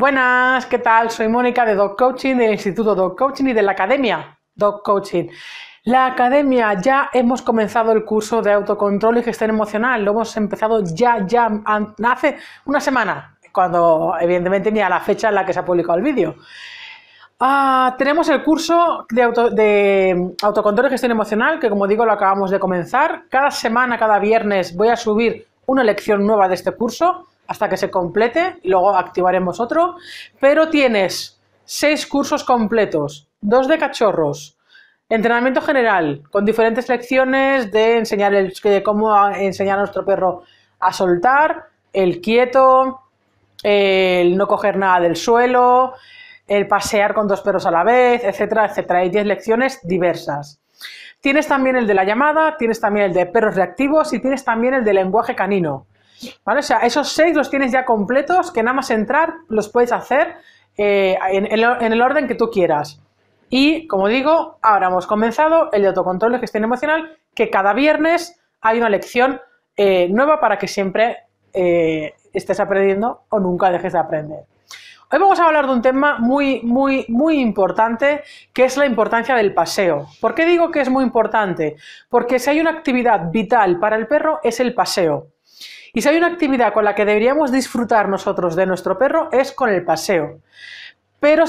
Buenas, ¿qué tal? Soy Mónica de Dog Coaching, del Instituto Dog Coaching y de la Academia Dog Coaching. La academia, ya hemos comenzado el curso de autocontrol y gestión emocional, lo hemos empezado ya, ya, hace una semana, cuando evidentemente ni a la fecha en la que se ha publicado el vídeo. Ah, tenemos el curso de autocontrol y gestión emocional, que como digo lo acabamos de comenzar. Cada semana, cada viernes voy a subir una lección nueva de este curso, hasta que se complete y luego activaremos otro, pero tienes seis cursos completos, dos de cachorros, entrenamiento general, con diferentes lecciones de enseñar el, cómo enseñar a nuestro perro a soltar, el quieto, el no coger nada del suelo, el pasear con dos perros a la vez, etcétera, etcétera. Hay 10 lecciones diversas. Tienes también el de la llamada, tienes también el de perros reactivos y tienes también el de lenguaje canino. O sea, esos seis los tienes ya completos, que nada más entrar los puedes hacer eh, en, el orden que tú quieras. Y, como digo, ahora hemos comenzado el de autocontrol de gestión emocional, que cada viernes hay una lección eh, nueva para que siempre eh, estés aprendiendo o nunca dejes de aprender. Hoy vamos a hablar de un tema muy, muy, muy importante, que es la importancia del paseo. ¿Por qué digo que es muy importante? Porque si hay una actividad vital para el perro, es el paseo. Y si hay una actividad con la que deberíamos disfrutar nosotros de nuestro perro es con el paseo. Pero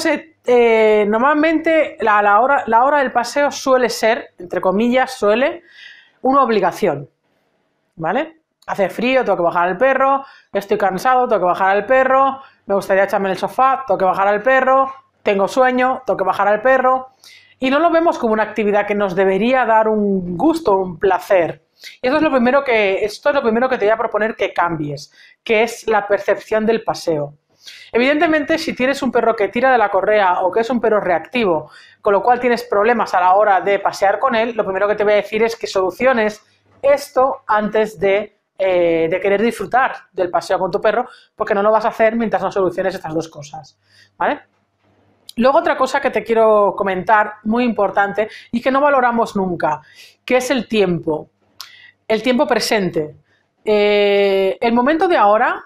eh, normalmente la, hora, la hora del paseo suele ser, entre comillas, suele una obligación. ¿Vale? hace frío, tengo que bajar al perro, estoy cansado, tengo que bajar al perro, me gustaría echarme en el sofá, tengo que bajar al perro, tengo sueño, tengo que bajar al perro. Y no lo vemos como una actividad que nos debería dar un gusto, un placer. Y es lo primero que, esto es lo primero que te voy a proponer que cambies, que es la percepción del paseo. Evidentemente, si tienes un perro que tira de la correa o que es un perro reactivo, con lo cual tienes problemas a la hora de pasear con él, lo primero que te voy a decir es que soluciones esto antes de, eh, querer disfrutar del paseo con tu perro, porque no lo vas a hacer mientras no soluciones estas dos cosas. Luego otra cosa que te quiero comentar, muy importante, y que no valoramos nunca, que es el tiempo el tiempo presente, eh, el momento de ahora,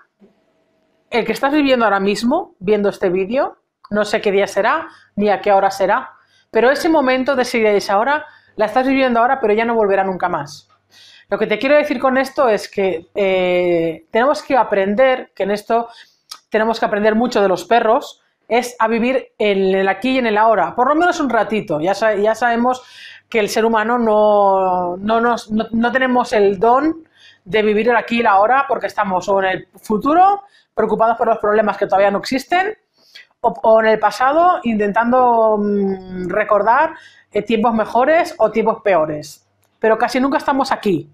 el que estás viviendo ahora mismo, viendo este vídeo, no sé qué día será, ni a qué hora será, pero ese momento de ese día y esa hora la estás viviendo ahora, pero ya no volverá nunca más. Lo que te quiero decir con esto es que eh, tenemos que aprender, que en esto tenemos que aprender mucho de los perros, es a vivir en el aquí y en el ahora, por lo menos un ratito. Ya, ya sabemos que el ser humano no, tenemos el don de vivir aquí y la ahora porque estamos o en el futuro preocupados por los problemas que todavía no existen o, en el pasado intentando mm, recordar eh, tiempos mejores o tiempos peores. Pero casi nunca estamos aquí.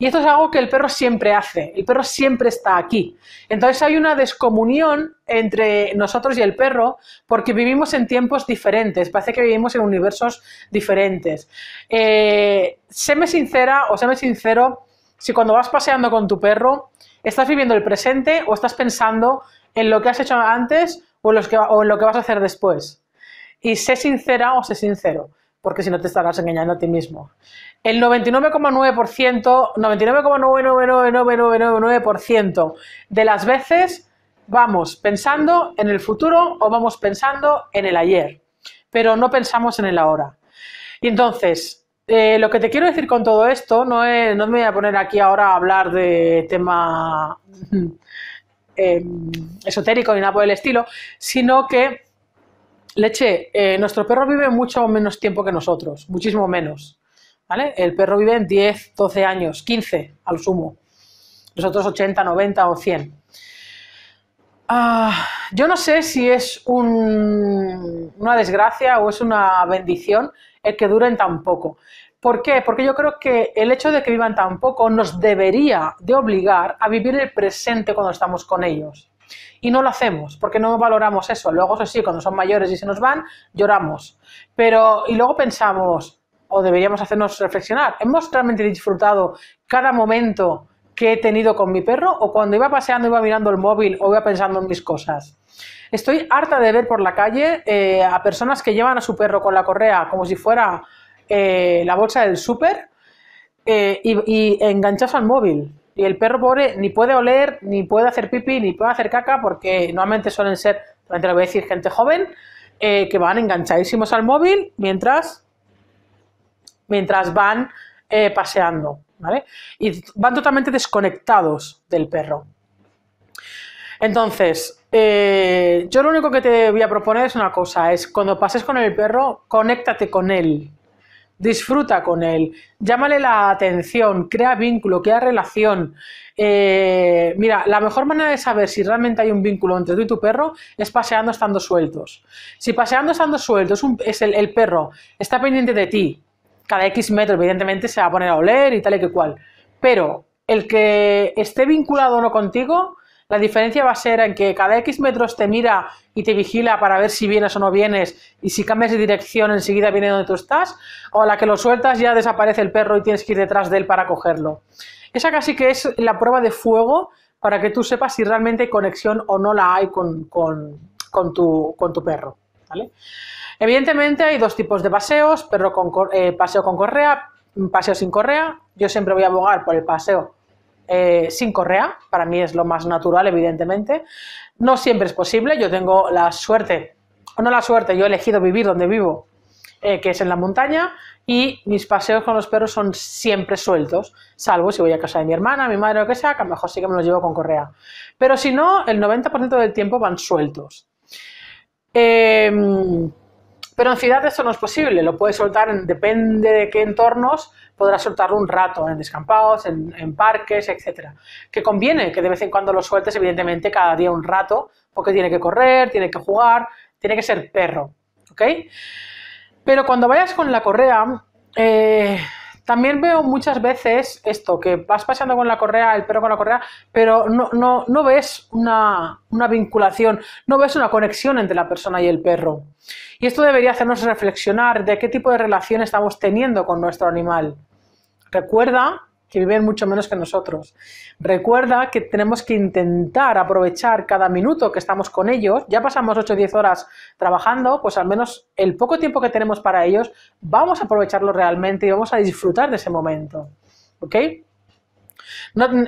Y esto es algo que el perro siempre hace, el perro siempre está aquí. Entonces hay una descomunión entre nosotros y el perro porque vivimos en tiempos diferentes, parece que vivimos en universos diferentes. Eh, séme sincera o séme sincero si cuando vas paseando con tu perro estás viviendo el presente o estás pensando en lo que has hecho antes o, o en lo que vas a hacer después. Y sé sincera o sé sincero porque si no te estarás engañando a ti mismo. El 99,9%, 99,99999% de las veces vamos pensando en el futuro o vamos pensando en el ayer, pero no pensamos en el ahora. Y entonces, eh, lo que te quiero decir con todo esto, no, es, no me voy a poner aquí ahora a hablar de tema em, esotérico ni nada por el estilo, sino que Leche, eh, nuestro perro vive mucho menos tiempo que nosotros, muchísimo menos. ¿vale? El perro vive en 10, 12 años, 15 al sumo. Nosotros 80, 90 o 100. Ah, yo no sé si es una desgracia o es una bendición el que duren tan poco. ¿Por qué? Porque yo creo que el hecho de que vivan tan poco nos debería de obligar a vivir el presente cuando estamos con ellos. Y no lo hacemos, porque no valoramos eso. Luego, eso sí, cuando son mayores y se nos van, lloramos. Pero, y luego pensamos, o deberíamos hacernos reflexionar, ¿hemos realmente disfrutado cada momento que he tenido con mi perro? ¿O cuando iba paseando iba mirando el móvil o iba pensando en mis cosas? Estoy harta de ver por la calle eh, a personas que llevan a su perro con la correa como si fuera eh, la bolsa del súper eh, y, y al móvil y el perro pobre ni puede oler, ni puede hacer pipí, ni puede hacer caca, porque normalmente suelen ser, entre lo voy a decir, gente joven, eh, que van enganchadísimos al móvil mientras, mientras van eh, paseando, ¿vale? Y van totalmente desconectados del perro. Entonces, eh, yo lo único que te voy a proponer es una cosa, es cuando pases con el perro, conéctate con él, disfruta con él, llámale la atención, crea vínculo, crea relación. Eh, mira, la mejor manera de saber si realmente hay un vínculo entre tú y tu perro es paseando estando sueltos. Si paseando estando sueltos es, el, el, perro, está pendiente de ti, cada X metro evidentemente se va a poner a oler y tal y que cual, pero el que esté vinculado o no contigo la diferencia va a ser en que cada X metros te mira y te vigila para ver si vienes o no vienes y si cambias de dirección enseguida viene donde tú estás, o la que lo sueltas ya desaparece el perro y tienes que ir detrás de él para cogerlo. Esa casi que es la prueba de fuego para que tú sepas si realmente hay conexión o no la hay con, con, tu, perro. Evidentemente hay dos tipos de paseos, con, eh, paseo con correa, mm, paseo sin correa. Yo siempre voy a abogar por el paseo eh, sin correa, para mí es lo más natural, evidentemente. No siempre es posible, yo tengo la suerte, o no la suerte, yo he elegido vivir donde vivo, eh, que es en la montaña, y mis paseos con los perros son siempre sueltos, salvo si voy a casa de mi hermana, mi madre o lo que sea, que a lo mejor sí que me los llevo con correa. Pero si no, el 90% del tiempo van sueltos. Em, pero en ciudad eso no es posible, lo puedes soltar, en, depende de qué entornos, podrás soltarlo un rato, en descampados, en, parques, etc. Que conviene que de vez en cuando lo sueltes, evidentemente, cada día un rato, porque tiene que correr, tiene que jugar, tiene que ser perro, ¿ok? Pero cuando vayas con la correa, eh, también veo muchas veces esto, que vas paseando con la correa, el perro con la correa, pero no, no, ves una, una, vinculación, no ves una conexión entre la persona y el perro. Y esto debería hacernos reflexionar de qué tipo de relación estamos teniendo con nuestro animal. Recuerda que viven mucho menos que nosotros. Recuerda que tenemos que intentar aprovechar cada minuto que estamos con ellos. Ya pasamos 8 o 10 horas trabajando, pues al menos el poco tiempo que tenemos para ellos, vamos a aprovecharlo realmente y vamos a disfrutar de ese momento. ¿Ok?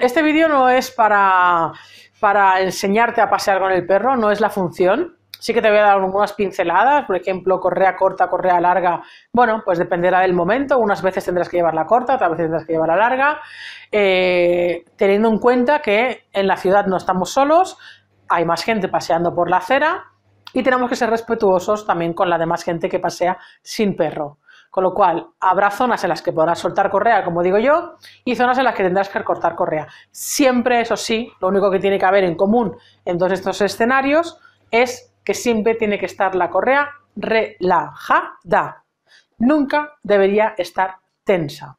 este vídeo no es para, para enseñarte a pasear con el perro, no es la función. Sí que te voy a dar unas pinceladas, por ejemplo, correa corta, correa larga. Bueno, pues dependerá del momento. Unas veces tendrás que llevarla corta, otras veces tendrás que llevarla larga. Eh, teniendo en cuenta que en la ciudad no estamos solos, hay más gente paseando por la acera y tenemos que ser respetuosos también con la demás gente que pasea sin perro. Con lo cual, habrá zonas en las que podrás soltar correa, como digo yo, y zonas en las que tendrás que recortar correa. Siempre, eso sí, lo único que tiene que haber en común en todos estos escenarios es que siempre tiene que estar la correa relajada. Nunca debería estar tensa.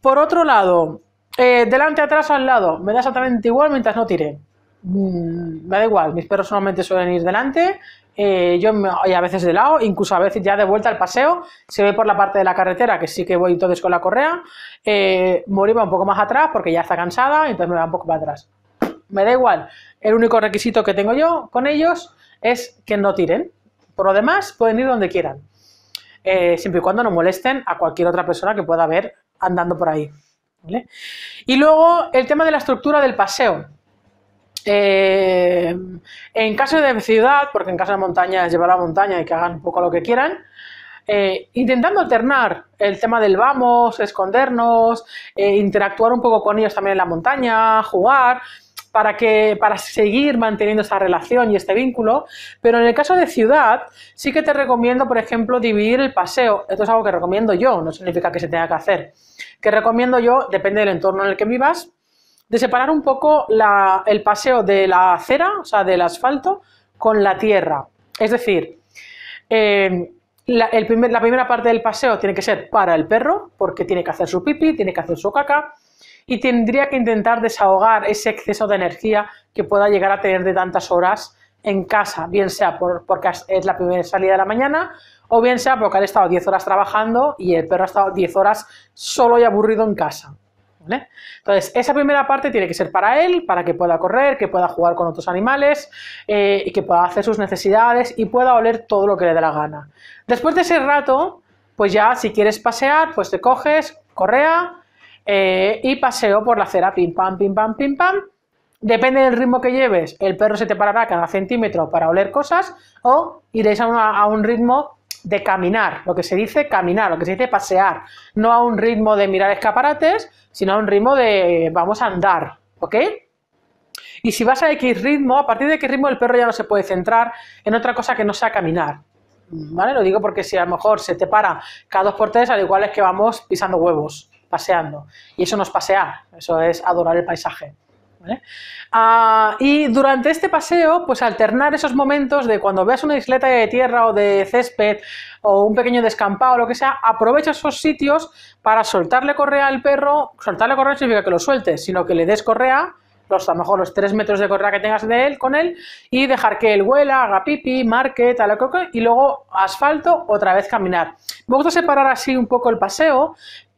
Por otro lado, eh, delante, atrás, al lado, me da exactamente igual mientras no tire. Mm, me da igual, mis perros solamente suelen ir delante, eh, yo a veces de lado, incluso a veces ya de vuelta al paseo, se ve por la parte de la carretera que sí que voy entonces con la correa, eh, un poco más atrás porque ya está cansada, entonces me va un poco para atrás. Me da igual, el único requisito que tengo yo con ellos es que no tiren. Por lo demás, pueden ir donde quieran. Eh, siempre y cuando no molesten a cualquier otra persona que pueda ver andando por ahí. Y luego el tema de la estructura del paseo. Eh, en caso de ciudad, porque en caso de montaña es llevar a la montaña y que hagan un poco lo que quieran, eh, intentando alternar el tema del vamos, escondernos, interactuar un poco con ellos también en la montaña, jugar, para, que, para seguir manteniendo esa relación y este vínculo, pero en el caso de ciudad sí que te recomiendo, por ejemplo, dividir el paseo. Esto es algo que recomiendo yo, no significa que se tenga que hacer. Que recomiendo yo, depende del entorno en el que vivas, de separar un poco el paseo de la acera, o sea, del asfalto, con la tierra. Es decir, eh, la, la primera parte del paseo tiene que ser para el perro, porque tiene que hacer su pipi, tiene que hacer su caca, y tendría que intentar desahogar ese exceso de energía que pueda llegar a tener de tantas horas en casa, bien sea porque es la primera salida de la mañana o bien sea porque ha estado 10 horas trabajando y el perro ha estado 10 horas solo y aburrido en casa. Entonces, esa primera parte tiene que ser para él, para que pueda correr, que pueda jugar con otros animales eh, y que pueda hacer sus necesidades y pueda oler todo lo que le dé la gana. Después de ese rato, pues ya si quieres pasear, pues te coges correa, eh, y paseo por la acera, pim pam, pim pam, pim pam. Depende del ritmo que lleves, el perro se te parará cada centímetro para oler cosas o iréis a, a un ritmo de caminar, lo que se dice caminar, lo que se dice pasear, no a un ritmo de mirar escaparates, sino a un ritmo de vamos a andar, ¿ok? Y si vas a X ritmo, a partir de qué ritmo el perro ya no se puede centrar en otra cosa que no sea caminar, ¿vale? Lo digo porque si a lo mejor se te para cada dos por tres, al igual es que vamos pisando huevos paseando. Y eso no es pasear, eso es adorar el paisaje. Ah, y durante este paseo, pues alternar esos momentos de cuando veas una isleta de tierra o de césped o un pequeño descampado o lo que sea, aprovecha esos sitios para soltarle correa al perro. Soltarle correa no significa que lo sueltes, sino que le des correa, los, a lo mejor los tres metros de correa que tengas de él, con él, y dejar que él huela, haga pipi, marque, tal, o y luego asfalto, otra vez caminar. Me gusta separar así un poco el paseo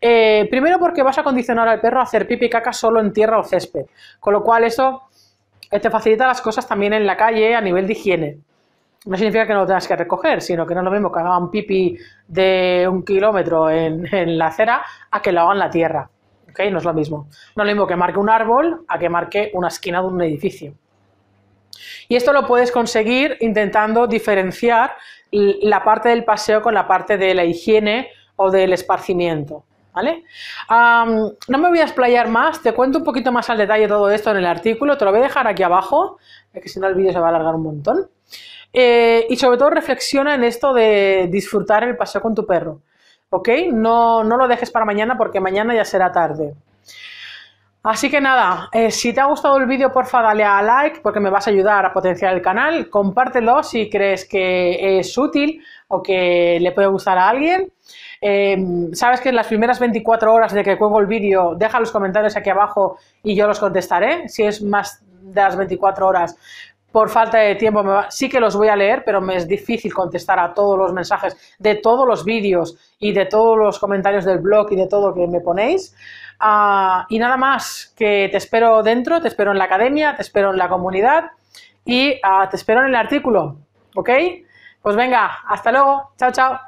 eh, primero porque vas a condicionar al perro a hacer pipi y caca solo en tierra o césped, con lo cual eso eh, te facilita las cosas también en la calle a nivel de higiene. No significa que no lo tengas que recoger, sino que no es lo mismo que haga un pipi de un kilómetro en, la acera a que lo haga en la tierra. No es lo mismo. No es lo mismo que marque un árbol a que marque una esquina de un edificio. Y esto lo puedes conseguir intentando diferenciar la parte del paseo con la parte de la higiene o del esparcimiento. ¿vale? no me voy a explayar más, te cuento un poquito más al detalle todo esto en el artículo, te lo voy a dejar aquí abajo, que si no el vídeo se va a alargar un montón. Eh, y sobre todo reflexiona en esto de disfrutar el paseo con tu perro, ¿ok? No, no lo dejes para mañana porque mañana ya será tarde. Así que nada, eh, si te ha gustado el vídeo, porfa dale a like porque me vas a ayudar a potenciar el canal. Compártelo si crees que es útil o que le puede gustar a alguien. Em, sabes que en las primeras 24 horas de que cuelgo el vídeo, deja los comentarios aquí abajo y yo los contestaré. Si es más de las 24 horas, por falta de tiempo, sí que los voy a leer, pero me es difícil contestar a todos los mensajes de todos los vídeos y de todos los comentarios del blog y de todo lo que me ponéis. Ah, y nada más, que te espero dentro, te espero en la academia, te espero en la comunidad y ah, te espero en el artículo, ¿ok? Pues venga, hasta luego, chao, chao.